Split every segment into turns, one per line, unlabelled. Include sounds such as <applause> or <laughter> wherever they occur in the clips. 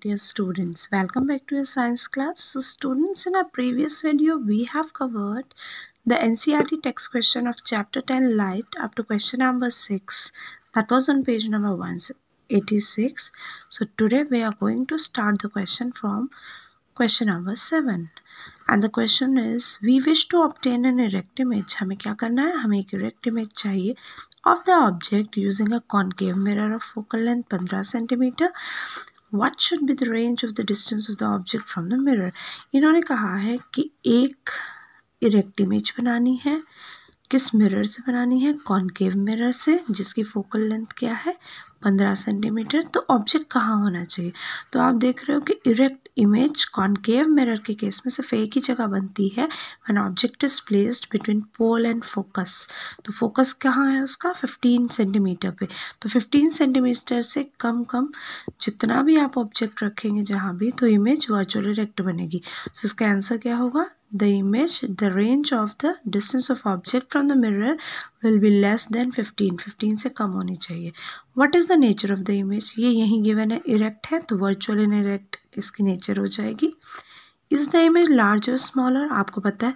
Dear students, welcome back to your science class. So students, in our previous video, we have covered the NCRT text question of chapter 10 light up to question number 6. That was on page number 186. So today we are going to start the question from question number 7. And the question is, we wish to obtain an erect image. हमें क्या करना है हमें एक erect image of the object using a concave mirror of focal length 15 centimeter what should be the range of the distance of the object from the mirror इन्होंने कहा है कि एक इरेक्ट इमेज बनानी है किस मिरर से बनानी है कॉन्केव मिरर से जिसकी फोकल लेंथ क्या है पंद्रह सेंटीमीटर तो ऑब्जेक्ट कहाँ होना चाहिए तो आप देख रहे हो कि इरेक्ट इमेज कॉन्केव मिरर के केस में सिर्फ एक ही जगह बनती है one object is placed between pole and focus तो फोकस कहाँ है उसका फिफ्टीन सेंटीमीटर पे तो फिफ्टीन सेंटीमीटर से कम कम जितना भी आप ऑब्जेक्ट रखेंगे जहाँ भी तो इमेज वर्चुअल इरेक्ट बनेगी सो so इसका आंसर क्या होगा the image the range of the distance of object from the mirror will be less than 15 15 से कम होनी चाहिए what is the nature of the image ये यहीं given है erect है तो virtual and erect इसकी nature हो जाएगी इज द इमेज लार्ज और स्मॉलर आपको पता है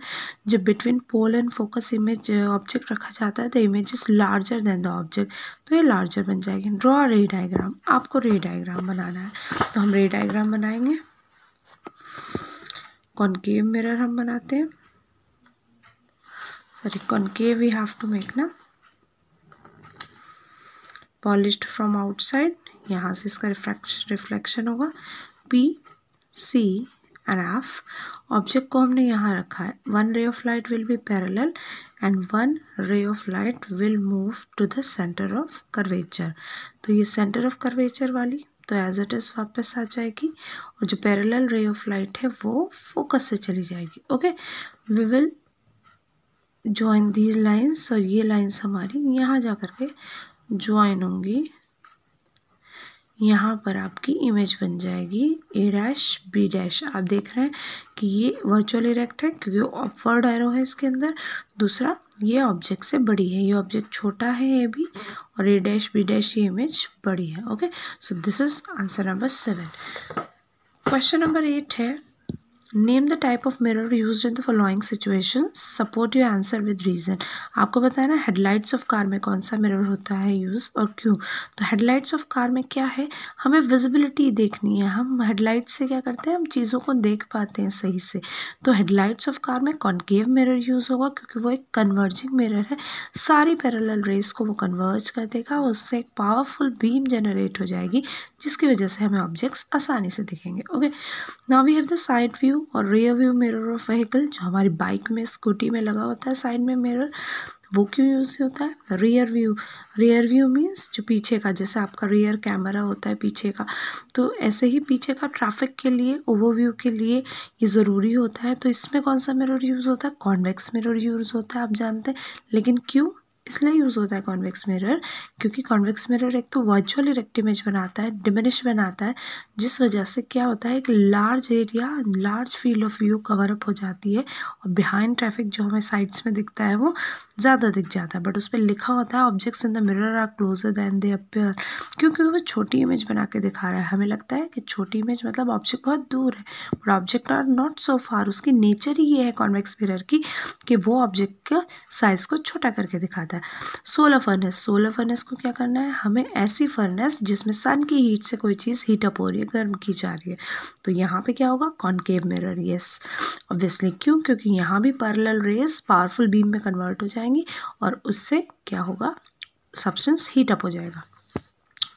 जब between pole and focus image object रखा जाता है the image is larger than the object तो ये लार्जर बन जाएगी ड्रॉ रे डायग्राम आपको रे डायग्राम बनाना है तो हम रे डायग्राम बनाएंगे कॉन्केव मिरर हम बनाते हैं sorry concave we have to make ना पॉलिश फ्रॉम आउटसाइड यहाँ से इसका रिफ्रैक्शन रिफ्लेक्शन होगा P C and F object को हमने यहाँ रखा है one ray of light will be parallel and one ray of light will move to the centre of curvature तो ये सेंटर ऑफ कर्वेचर वाली तो एज़ इट इज़ वापस आ जाएगी और जो पैरेलल रे ऑफ लाइट है वो फोकस से चली जाएगी okay we will join these lines और ये लाइन्स हमारी यहाँ जा कर के ज्वाइन होंगी यहाँ पर आपकी इमेज बन जाएगी ए डैश बी डैश आप देख रहे हैं कि ये वर्चुअल इरेक्ट है क्योंकि अपवर्ड एरो है इसके अंदर दूसरा ये ऑब्जेक्ट से बड़ी है ये ऑब्जेक्ट छोटा है ये भी और ये डैश बी डैश ये इमेज बड़ी है okay so this is answer number seven question number eight है name the type of mirror use in the following situation support your answer with reason आपको बताया ना हेडलाइट्स ऑफ कार में कौन सा मिरर होता है यूज़ और क्यों तो हेडलाइट्स ऑफ कार में क्या है हमें विजिबिलिटी देखनी है हम हेडलाइट से क्या करते हैं हम चीज़ों को देख पाते हैं सही से तो हेडलाइट्स ऑफ कार में कॉन्केव मिरर यूज़ होगा क्योंकि वो एक कन्वर्जिंग मिरर है सारी पैरल रेस को वो कन्वर्ज कर देगा और उससे एक पावरफुल बीम जनरेट हो जाएगी जिसकी वजह से हमें ऑब्जेक्ट्स आसानी से दिखेंगे okay now we have the side view view और rear view mirror of vehicle जो हमारी बाइक में स्कूटी में लगा होता है साइड में मिरर वो क्यों यूज़ होता है rear view rear view means जो पीछे का जैसे आपका रियर कैमरा होता है पीछे का तो ऐसे ही पीछे का ट्रैफिक के लिए ओवरव्यू के लिए ये ज़रूरी होता है तो इसमें कौन सा मिरर यूज़ होता है कॉन्वेक्स मिरर यूज़ होता है आप जानते हैं लेकिन क्यों इसलिए यूज़ होता है कॉन्वेक्स मिरर क्योंकि कॉन्वेक्स मिरर एक तो वर्चुअल इरेक्ट इमेज बनाता है डिमिनिश बनाता है जिस वजह से क्या होता है एक large area large field of view cover up हो जाती है और बिहाइंड ट्रैफिक जो हमें साइड्स में दिखता है वो ज़्यादा दिख जाता है बट उस पर लिखा होता है objects in the mirror are closer than they appear क्योंकि वो छोटी इमेज बना के दिखा रहा है हमें लगता है कि छोटी इमेज मतलब ऑब्जेक्ट बहुत दूर है but object are not so far उसकी नेचर ही ये है कॉन्वेक्स मिरर की कि वो ऑब्जेक्ट का साइज़ को छोटा करके दिखाता है सोलर फर्नेस सोलर फर्नेस को क्या करना है हमें ऐसी फर्नेस जिसमें सन की हीट से कोई चीज़ हीटअप हो रही है गर्म की जा रही है तो यहाँ पर क्या होगा कॉन्केव मिरर येस ऑब्वियसली क्यों क्योंकि यहाँ भी पैरेलल रेस पावरफुल बीम में कन्वर्ट हो जाए आएंगी और उससे क्या होगा सब्सटेंस हीट अप हो जाएगा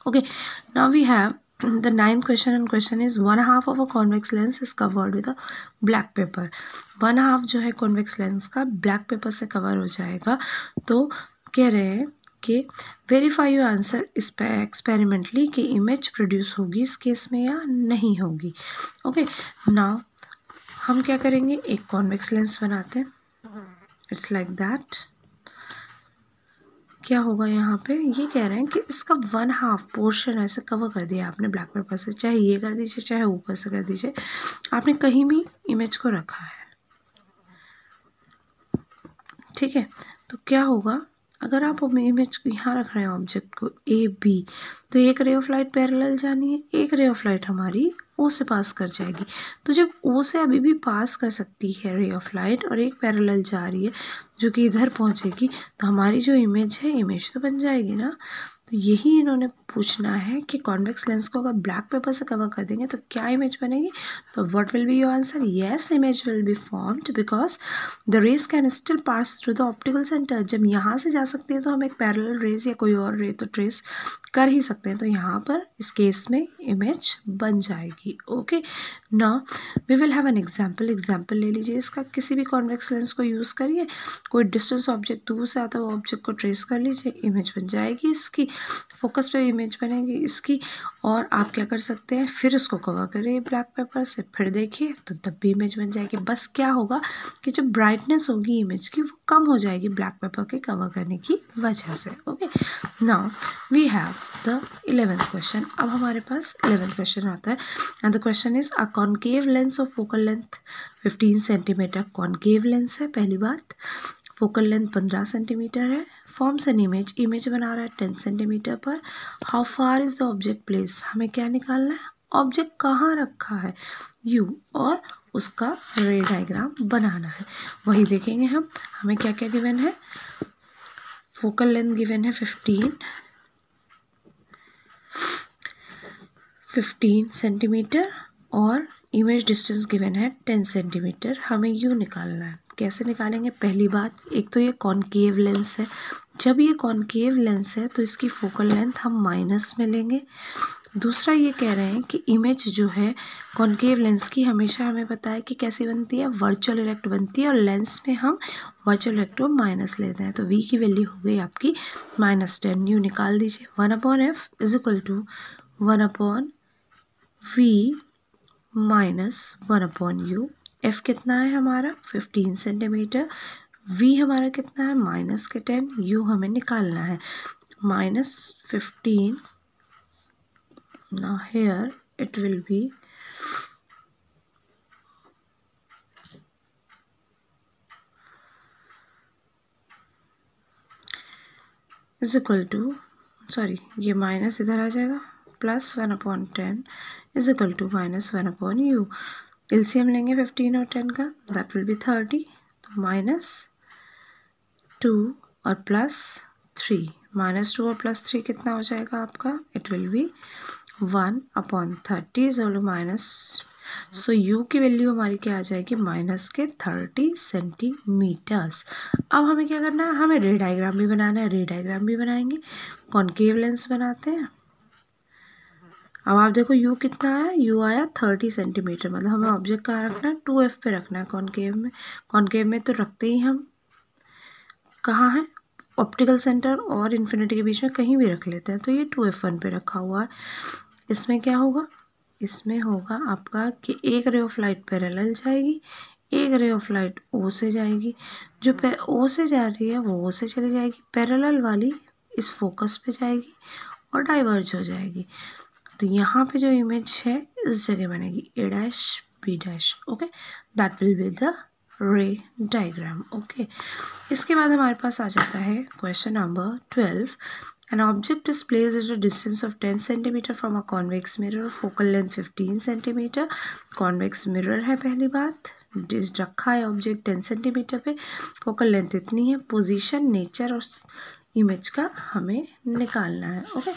okay now we have the ninth question and question is one half of a convex lens is covered with a black paper one half जो है कॉन्वेक्स लेंस का ब्लैक पेपर से cover हो जाएगा तो कह रहे हैं कि वेरीफाई योर आंसर एक्सपेरिमेंटली कि इमेज प्रोड्यूस होगी इस केस में या नहीं होगी ओके नाउ हम क्या करेंगे एक कॉन्वेक्स लेंस बनाते हैं इट्स लाइक दैट क्या होगा यहाँ पे ये कह रहे हैं कि इसका वन हाफ पोर्शन ऐसे कवर कर दिया आपने ब्लैक पेपर से चाहे ये कर दीजिए चाहे ऊपर से कर दीजिए आपने कहीं भी इमेज को रखा है ठीक है तो क्या होगा अगर आप इमेज को यहाँ रख रहे हैं ऑब्जेक्ट को ए बी तो एक रे ऑफ लाइट पैरेलल जानी है एक रे ऑफ लाइट हमारी ओ से पास कर जाएगी तो जब ओ से अभी भी पास कर सकती है रे ऑफ लाइट और एक पैरेलल जा रही है जो कि इधर पहुंचेगी तो हमारी जो इमेज है इमेज तो बन जाएगी ना तो यही इन्होंने पूछना है कि कॉन्वेक्स लेंस को अगर ब्लैक पेपर से कवर कर देंगे तो क्या इमेज बनेगी तो what will be your answer yes image will be formed because the rays can still pass through the optical centre जब यहाँ से जा सकती है तो हम एक पैरल रेज या कोई और रे तो ट्रेस कर ही सकते हैं तो यहाँ पर इस केस में इमेज बन जाएगी ओके ना we will have an example example ले लीजिए इसका किसी भी कॉन्वेक्स लेंस को यूज़ करिए कोई डिस्टेंस ऑब्जेक्ट दूर से आता है वो ऑब्जेक्ट को ट्रेस कर लीजिए इमेज बन जाएगी इसकी फोकस पे इमेज बनेगी इसकी और आप क्या कर सकते हैं फिर इसको कवर करिए ब्लैक पेपर से फिर देखिए तो तब भी इमेज बन जाएगी बस क्या होगा कि जो ब्राइटनेस होगी इमेज की वो कम हो जाएगी ब्लैक पेपर के कवर करने की वजह से okay now we have the eleventh question अब हमारे पास इलेवेंथ क्वेश्चन आता है and the question is a concave lens of focal length fifteen centimetre concave lens है पहली बात फोकल लेंथ पंद्रह सेंटीमीटर है फॉर्म्स एन इमेज इमेज बना रहा है टेन सेंटीमीटर पर how far is the object place हमें क्या निकालना है ऑब्जेक्ट कहाँ रखा है यू और उसका रे डायग्राम बनाना है वही देखेंगे हम हमें क्या क्या गिवन है फोकल लेंथ गिवन है फिफ्टीन फिफ्टीन सेंटीमीटर और इमेज डिस्टेंस गिवन है टेन सेंटीमीटर हमें यू निकालना है कैसे निकालेंगे पहली बात एक तो ये कॉन्केव लेंस है जब ये कॉन्केव लेंस है तो इसकी फोकल लेंथ हम माइनस में लेंगे दूसरा ये कह रहे हैं कि इमेज जो है कॉन्केव लेंस की हमेशा हमें पता है कि कैसी बनती है वर्चुअल इलेक्ट बनती है और लेंस में हम वर्चुअल इलेक्ट माइनस लेते हैं तो वी की वैल्यू हो गई आपकी माइनस टेन यू निकाल दीजिए one upon F is equal to one upon v minus one upon u f कितना है हमारा फिफ्टीन सेंटीमीटर वी हमारा कितना है माइनस के टेन यू हमें निकालना है माइनस फिफ्टीन ना here it will be is equal to sorry ये माइनस इधर आ जाएगा plus one upon ten is equal to minus one upon u LCM लेंगे फिफ्टीन और टेन का दैट विल बी थर्टी तो माइनस टू और प्लस थ्री माइनस टू और प्लस थ्री कितना हो जाएगा आपका it will be one upon thirty is all minus so u की वैल्यू हमारी क्या आ जाएगी माइनस के थर्टी सेंटीमीटर्स अब हमें क्या करना है हमें रे डायग्राम भी बनाना है रे डायग्राम भी बनाएंगे कॉन्केव लेंस बनाते हैं अब आप देखो यू कितना आया यू आया थर्टी सेंटीमीटर मतलब हमें ऑब्जेक्ट कहाँ रखना है टू एफ पे रखना है कॉनकेव में कॉनकेव में तो रखते ही हम कहाँ है ऑप्टिकल सेंटर और इन्फिनिटी के बीच में कहीं भी रख लेते हैं तो ये टू एफ वन पे रखा हुआ है इसमें क्या होगा इसमें होगा आपका कि एक रे ऑफ लाइट पैरेलल जाएगी एक रे ऑफ लाइट ओ से जाएगी जो पे ओ से जा रही है वो ओ से चली जाएगी पैरेलल वाली इस फोकस पे जाएगी और डाइवर्ज हो जाएगी तो यहाँ पे जो इमेज है इस जगह बनेगी A dash B dash okay that will be the ray diagram okay इसके बाद हमारे पास आ जाता है question number twelve an object is place at a distance of ten centimetre from a convex mirror focal length fifteen centimetre convex mirror है पहली बात रखा है ऑब्जेक्ट टेन सेंटीमीटर पे फोकल लेंथ इतनी है पोजीशन नेचर और इमेज का हमें निकालना है okay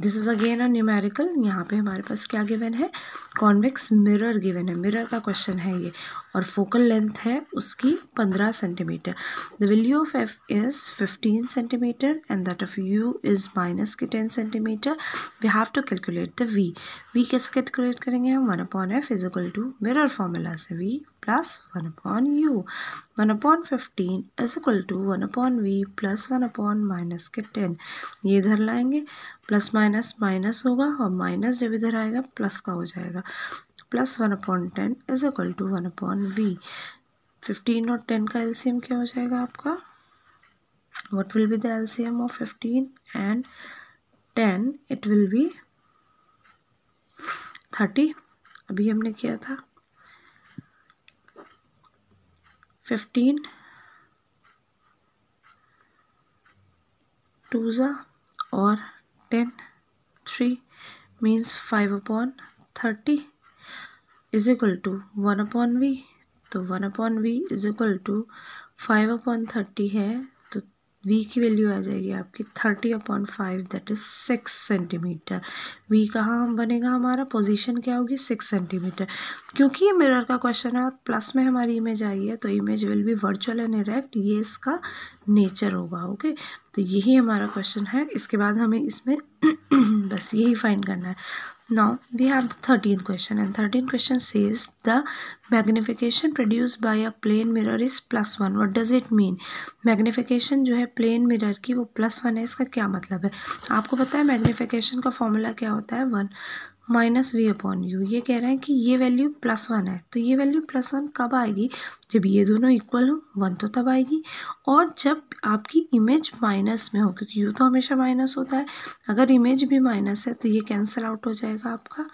this is again a numerical यहाँ पे हमारे पास क्या गिवन है कॉन्वेक्स मिरर गिवन है मिरर का क्वेश्चन है ये और फोकल लेंथ है उसकी पंद्रह centimetre the value of f is fifteen centimetre and that of u is minus के ten centimetre we have to calculate the v v कैसे कैलकुलेट करेंगे हम one upon F is equal to mirror formula से we plus 1 upon u. 1 upon 15 is equal to one upon we plus one upon minus के ten ये इधर लाएंगे plus minus minus होगा और माइनस जब इधर आएगा प्लस का हो जाएगा plus one upon ten is equal to one upon we fifteen और टेन का एल्सीयम क्या हो जाएगा आपका what will be the LCM of 15 and 10 it will be 30 अभी हमने किया था फिफ्टीन टू ज़ा और ten three means five upon thirty is equal to one upon we तो one upon v is equal to five upon thirty है v की value आ जाएगी आपकी thirty upon five that is six centimetre v कहाँ बनेगा हमारा position क्या होगी सिक्स सेंटीमीटर क्योंकि ये मिरर का क्वेश्चन है और प्लस में हमारी इमेज आई है तो image will be virtual and erect ये इसका नेचर होगा ओके तो यही हमारा क्वेश्चन है इसके बाद हमें इसमें <clears throat> बस यही फाइंड करना है Now we have the 13th question and 13th question says the magnification produced by a plane mirror is plus 1 what does it mean magnification jo hai plane mirror ki wo plus 1 hai iska kya matlab hai aapko pata hai magnification ka formula kya hota hai one minus we upon u ये कह रहा है कि ये value plus one है तो ये value plus one कब आएगी जब ये दोनों इक्वल हो वन तो तब आएगी और जब आपकी इमेज माइनस में हो क्योंकि यू तो हमेशा माइनस होता है अगर इमेज भी माइनस है तो ये कैंसिल आउट हो जाएगा आपका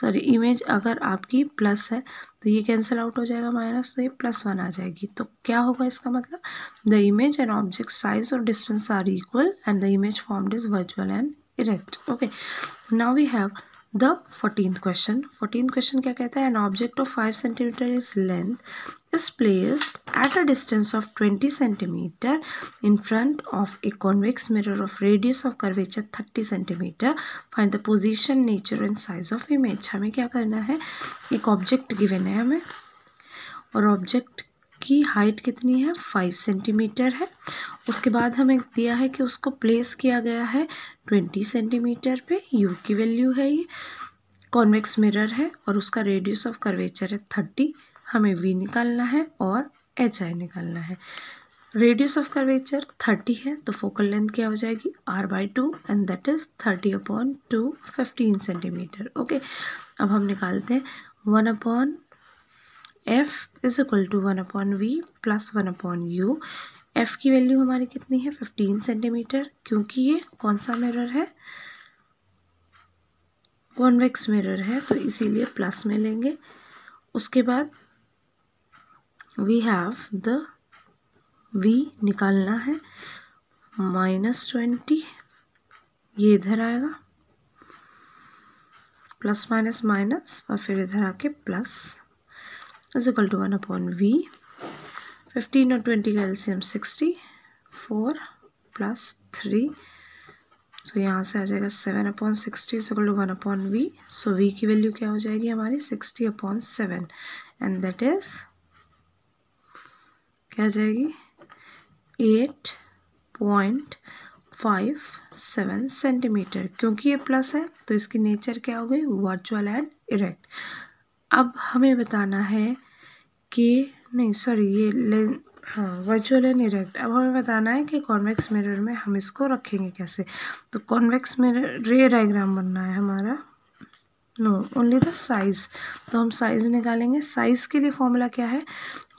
सॉरी इमेज अगर आपकी प्लस है तो ये कैंसिल आउट हो जाएगा माइनस तो ये प्लस वन आ जाएगी तो क्या होगा इसका मतलब the image and object size और distance are equal and the image formed is virtual and erect okay now we have the fourteen question fourteen question क्या कहता है an object of five centimetre is length is placed at a distance of twenty centimetre in front of a convex mirror of radius of curvature thirty centimetre find the position nature and size of image हमें क्या करना है एक object given है हमें और object की height कितनी है फाइव सेंटीमीटर है उसके बाद हमें दिया है कि उसको प्लेस किया गया है ट्वेंटी सेंटीमीटर पे यू की वैल्यू है ये कॉन्वेक्स मिरर है और उसका रेडियस ऑफ कर्वेचर है थर्टी हमें वी निकालना है और एच आई निकालना है रेडियस ऑफ कर्वेचर थर्टी है तो फोकल लेंथ क्या हो जाएगी R by two and that is thirty upon two fifteen centimetre okay अब हम निकालते हैं one upon F is equal to one upon we plus one upon U F की वैल्यू हमारी कितनी है फिफ्टीन सेंटीमीटर क्योंकि ये कौन सा मिरर है कॉन्वेक्स मिरर है तो इसीलिए प्लस में लेंगे उसके बाद वी हैव द वी निकालना है माइनस ट्वेंटी ये इधर आएगा प्लस माइनस माइनस और फिर इधर आके plus is equal to one upon we fifteen और ट्वेंटी का एल्सियम sixty four plus three so यहाँ से आ जाएगा seven upon sixty is equal to one upon V so V की वैल्यू क्या हो जाएगी हमारी sixty upon seven and that is क्या आ जाएगी eight point five seven centimetre क्योंकि ये प्लस है तो इसकी नेचर क्या हो गई वर्चुअल एंड इरेक्ट अब हमें बताना है कि नहीं सॉरी ये लें हाँ वर्चुअल एंड इरेक्ट अब हमें बताना है कि कॉन्वेक्स मिरर में हम इसको रखेंगे कैसे तो कॉन्वेक्स मिरर रे डायग्राम बनना है हमारा नो ओनली द साइज तो हम साइज निकालेंगे साइज के लिए फॉर्मूला क्या है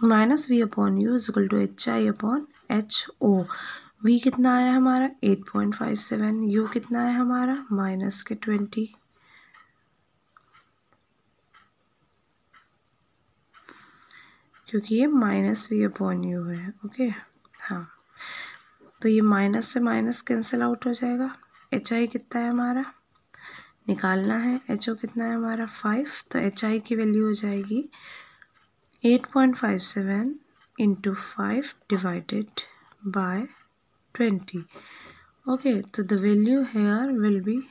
minus we upon U is equal to H I upon H O V कितना आया हमारा eight point five seven U कितना है हमारा माइनस के ट्वेंटी क्योंकि ये माइनस वी अपॉन यू है ओके हाँ तो ये माइनस से माइनस कैंसिल आउट हो जाएगा एच आई कितना है हमारा निकालना है एच ओ कितना है हमारा फाइव तो एच आई की वैल्यू हो जाएगी eight point five seven into five divided by twenty okay तो the value here will be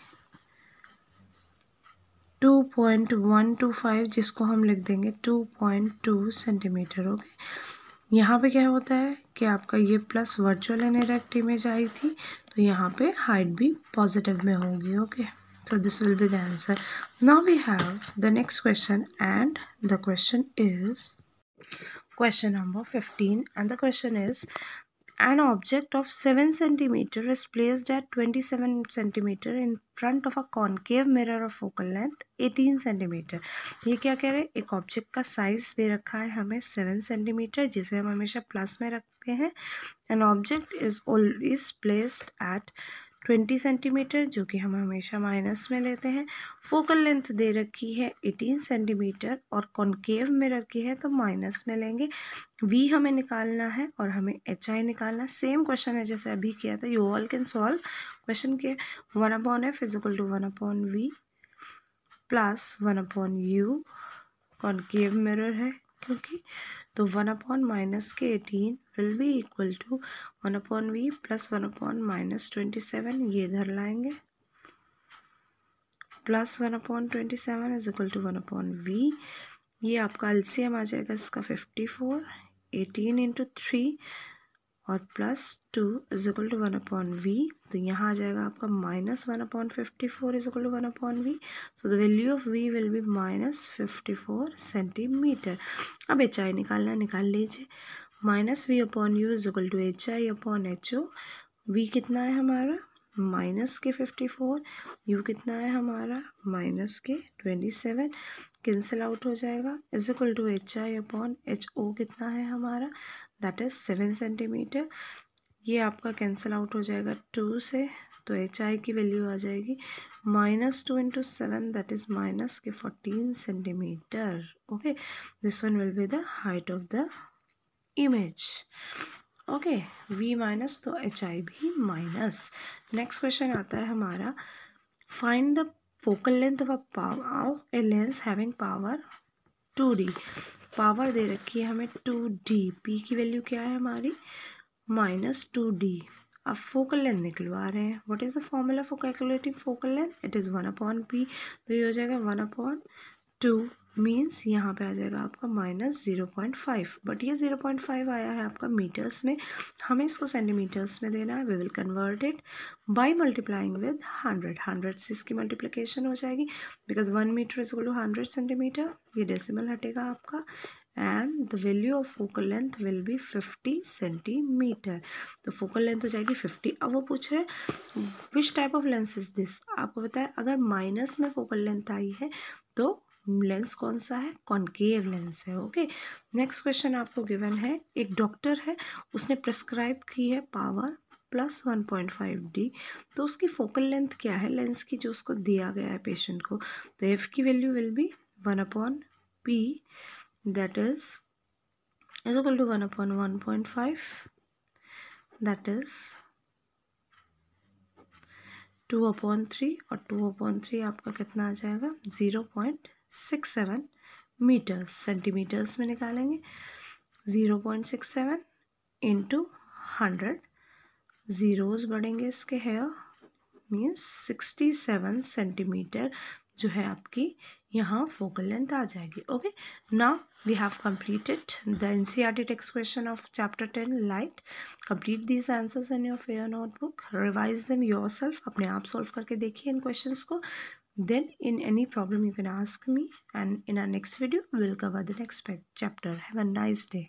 2.125 जिसको हम लिख देंगे टू पॉइंट टू सेंटीमीटर हो गए यहाँ पे क्या होता है कि आपका ये प्लस वर्चुअल एनेरेक्ट इमेज आई थी तो यहाँ पे हाइट भी पॉजिटिव में होगी okay so this will be the answer now we have the next question and the question is question number fifteen and the question is An object of 7 cm is placed at 27 cm in front of a concave mirror of focal length 18 cm. ये क्या कह रहे हैं एक object का size दे रखा है हमें 7 सेंटीमीटर जिसे हम हमेशा प्लस में रखते हैं an object is is placed at twenty centimetre जो कि हम हमेशा माइनस में लेते हैं फोकल लेंथ दे रखी है एटीन सेंटीमीटर और कॉन्केव में रखी है तो माइनस में लेंगे वी हमें निकालना है और हमें एच आई निकालना सेम क्वेश्चन है जैसे अभी किया था you all can solve question के one upon F is equal to one upon we plus one upon U concave mirror है क्योंकि तो वन अपॉन माइनस के eighteen will be equal to one upon we plus one upon minus twenty seven ये इधर लाएंगे plus one upon twenty seven is equal to one upon V ये आपका L आ जाएगा इसका fifty four eighteen into three और plus two is equal to one upon we तो यहाँ आ जाएगा आपका minus one upon fifty four is equal to one upon V so the value of V will be minus fifty four centimetre अब H I निकालना निकाल लीजिए minus we upon U is equal to H I upon H O V कितना है हमारा minus के fifty four you कितना है हमारा माइनस के ट्वेंटी सेवन कैंसिल आउट हो जाएगा is equal to H I upon H O कितना है हमारा दैट इज़ सेवन सेंटीमीटर ये आपका कैंसिल आउट हो जाएगा टू से तो एच आई की वैल्यू आ जाएगी minus two into seven that is minus के fourteen centimetre okay this one will be the height of the image okay V minus तो एच आई भी माइनस नेक्स्ट क्वेश्चन आता है हमारा find the focal length of a power of a lens having power two D power दे रखी है हमें two D P की वैल्यू क्या है हमारी माइनस टू डी अब फोकल लेंथ निकलवा रहे हैं what is the formula for calculating focal length it is one upon P तो ये हो जाएगा वन अपॉन टू मीन्स यहाँ पे आ जाएगा आपका minus zero point five but ये ज़ीरो पॉइंट फाइव आया है आपका मीटर्स में हमें इसको सेंटीमीटर्स में देना है we will convert it by multiplying with hundred hundred से इसकी मल्टीप्लिकेशन हो जाएगी because one metre is two hundred centimetre ये डेसिमल हटेगा आपका and the value of focal length will be fifty centimetre तो फोकल लेंथ हो जाएगी फिफ्टी अब वो पूछ रहे हैं which type of lens is this आपको बताया अगर माइनस में फोकल लेंथ आई है तो लेंस कौन सा है कॉन्केव लेंस है ओके नेक्स्ट क्वेश्चन आपको गिवन है एक डॉक्टर है उसने प्रिस्क्राइब की है power plus one point five D तो उसकी फोकल लेंथ क्या है लेंस की जो उसको दिया गया है पेशेंट को तो एफ की value will be one upon P that is is equal to one upon one point five that is two upon three और टू अपॉन थ्री आपका कितना आ जाएगा zero point six seven metres centimetres में निकालेंगे zero point six seven into hundred zeros बढ़ेंगे इसके है मीन्स सिक्सटी सेवन सेंटीमीटर जो है आपकी यहाँ फोकल लेंथ आ जाएगी okay now we have the an completed the ncrt e text question of chapter 10 light complete these answers in your fair notebook revise them yourself अपने आप solve करके देखिए इन क्वेश्चंस को then in any problem you can ask me and in our next video we will cover the next chapter have a nice day